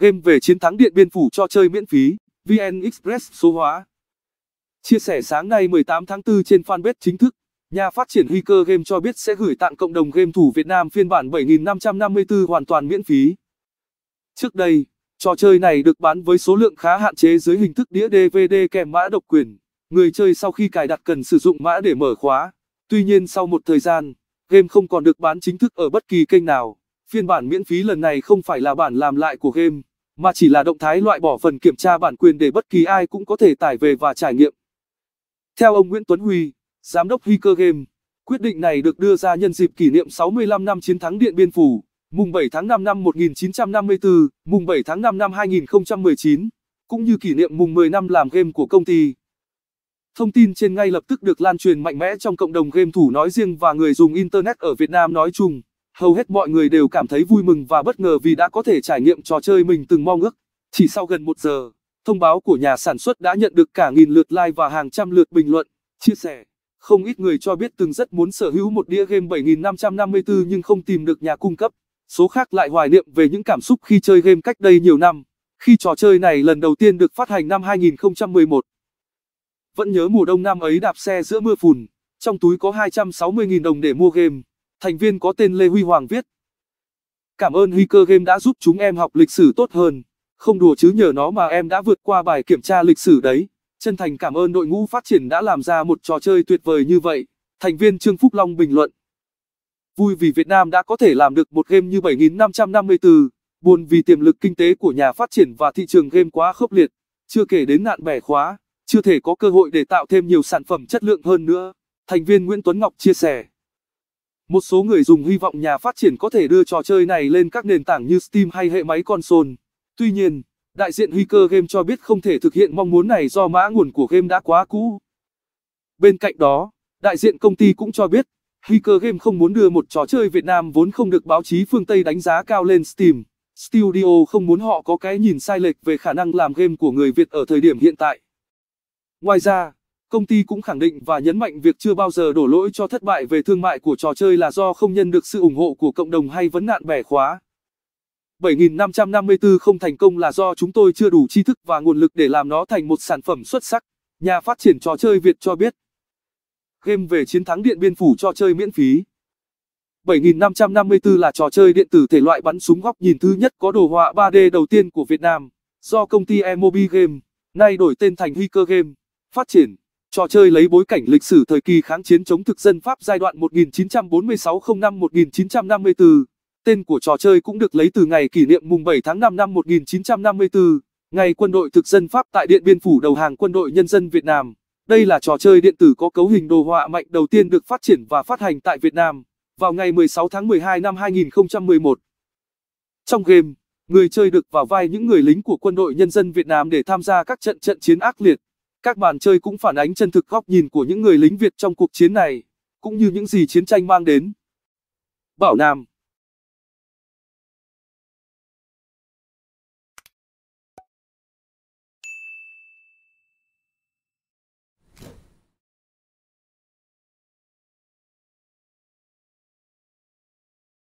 Game về chiến thắng Điện Biên Phủ cho chơi miễn phí, VN Express số hóa. Chia sẻ sáng nay 18 tháng 4 trên fanpage chính thức, nhà phát triển Huy cơ Game cho biết sẽ gửi tặng cộng đồng game thủ Việt Nam phiên bản 7554 hoàn toàn miễn phí. Trước đây, trò chơi này được bán với số lượng khá hạn chế dưới hình thức đĩa DVD kèm mã độc quyền. Người chơi sau khi cài đặt cần sử dụng mã để mở khóa. Tuy nhiên sau một thời gian, game không còn được bán chính thức ở bất kỳ kênh nào. Phiên bản miễn phí lần này không phải là bản làm lại của game mà chỉ là động thái loại bỏ phần kiểm tra bản quyền để bất kỳ ai cũng có thể tải về và trải nghiệm. Theo ông Nguyễn Tuấn Huy, giám đốc Hiker Game, quyết định này được đưa ra nhân dịp kỷ niệm 65 năm chiến thắng Điện Biên Phủ, mùng 7 tháng 5 năm 1954, mùng 7 tháng 5 năm 2019, cũng như kỷ niệm mùng 10 năm làm game của công ty. Thông tin trên ngay lập tức được lan truyền mạnh mẽ trong cộng đồng game thủ nói riêng và người dùng Internet ở Việt Nam nói chung hầu hết mọi người đều cảm thấy vui mừng và bất ngờ vì đã có thể trải nghiệm trò chơi mình từng mong ước. Chỉ sau gần một giờ, thông báo của nhà sản xuất đã nhận được cả nghìn lượt like và hàng trăm lượt bình luận, chia sẻ. Không ít người cho biết từng rất muốn sở hữu một đĩa game 7554 nhưng không tìm được nhà cung cấp. Số khác lại hoài niệm về những cảm xúc khi chơi game cách đây nhiều năm, khi trò chơi này lần đầu tiên được phát hành năm 2011. Vẫn nhớ mùa đông năm ấy đạp xe giữa mưa phùn, trong túi có 260.000 đồng để mua game thành viên có tên Lê Huy Hoàng viết. Cảm ơn Huy Cơ Game đã giúp chúng em học lịch sử tốt hơn, không đùa chứ nhờ nó mà em đã vượt qua bài kiểm tra lịch sử đấy. Chân thành cảm ơn đội ngũ phát triển đã làm ra một trò chơi tuyệt vời như vậy, thành viên Trương Phúc Long bình luận. Vui vì Việt Nam đã có thể làm được một game như 7554, buồn vì tiềm lực kinh tế của nhà phát triển và thị trường game quá khốc liệt, chưa kể đến nạn bẻ khóa, chưa thể có cơ hội để tạo thêm nhiều sản phẩm chất lượng hơn nữa. Thành viên Nguyễn Tuấn Ngọc chia sẻ. Một số người dùng hy vọng nhà phát triển có thể đưa trò chơi này lên các nền tảng như Steam hay hệ máy console. Tuy nhiên, đại diện Hiker Game cho biết không thể thực hiện mong muốn này do mã nguồn của game đã quá cũ. Bên cạnh đó, đại diện công ty cũng cho biết, Hiker Game không muốn đưa một trò chơi Việt Nam vốn không được báo chí phương Tây đánh giá cao lên Steam. Studio không muốn họ có cái nhìn sai lệch về khả năng làm game của người Việt ở thời điểm hiện tại. Ngoài ra, Công ty cũng khẳng định và nhấn mạnh việc chưa bao giờ đổ lỗi cho thất bại về thương mại của trò chơi là do không nhân được sự ủng hộ của cộng đồng hay vấn nạn bẻ khóa. 7.554 không thành công là do chúng tôi chưa đủ tri thức và nguồn lực để làm nó thành một sản phẩm xuất sắc, nhà phát triển trò chơi Việt cho biết. Game về chiến thắng Điện Biên Phủ cho chơi miễn phí. 7.554 là trò chơi điện tử thể loại bắn súng góc nhìn thứ nhất có đồ họa 3D đầu tiên của Việt Nam, do công ty Emobi Game, nay đổi tên thành Hiker Game, phát triển. Trò chơi lấy bối cảnh lịch sử thời kỳ kháng chiến chống thực dân Pháp giai đoạn 1946-05-1954. Tên của trò chơi cũng được lấy từ ngày kỷ niệm mùng 7 tháng 5 năm 1954, ngày quân đội thực dân Pháp tại Điện Biên Phủ đầu hàng quân đội nhân dân Việt Nam. Đây là trò chơi điện tử có cấu hình đồ họa mạnh đầu tiên được phát triển và phát hành tại Việt Nam vào ngày 16 tháng 12 năm 2011. Trong game, người chơi được vào vai những người lính của quân đội nhân dân Việt Nam để tham gia các trận trận chiến ác liệt. Các màn chơi cũng phản ánh chân thực góc nhìn của những người lính Việt trong cuộc chiến này, cũng như những gì chiến tranh mang đến. Bảo Nam